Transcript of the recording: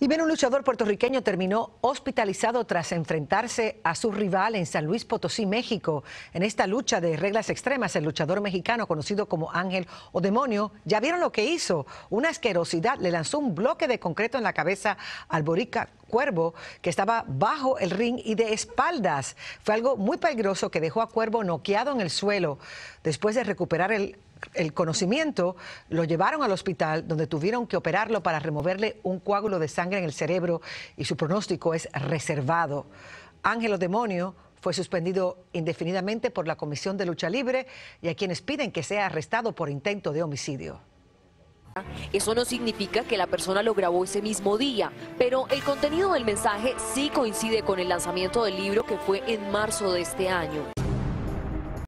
Y bien, un luchador puertorriqueño terminó hospitalizado tras enfrentarse a su rival en San Luis Potosí, México. En esta lucha de reglas extremas, el luchador mexicano conocido como Ángel o Demonio, ya vieron lo que hizo. Una asquerosidad, le lanzó un bloque de concreto en la cabeza al Borica Cuervo, que estaba bajo el ring y de espaldas. Fue algo muy peligroso que dejó a Cuervo noqueado en el suelo. Después de recuperar el el conocimiento, lo llevaron al hospital donde tuvieron que operarlo para removerle un coágulo de sangre en el cerebro y su pronóstico es reservado. Ángelo Demonio fue suspendido indefinidamente por la Comisión de Lucha Libre y a quienes piden que sea arrestado por intento de homicidio. Eso no significa que la persona lo grabó ese mismo día, pero el contenido del mensaje sí coincide con el lanzamiento del libro que fue en marzo de este año.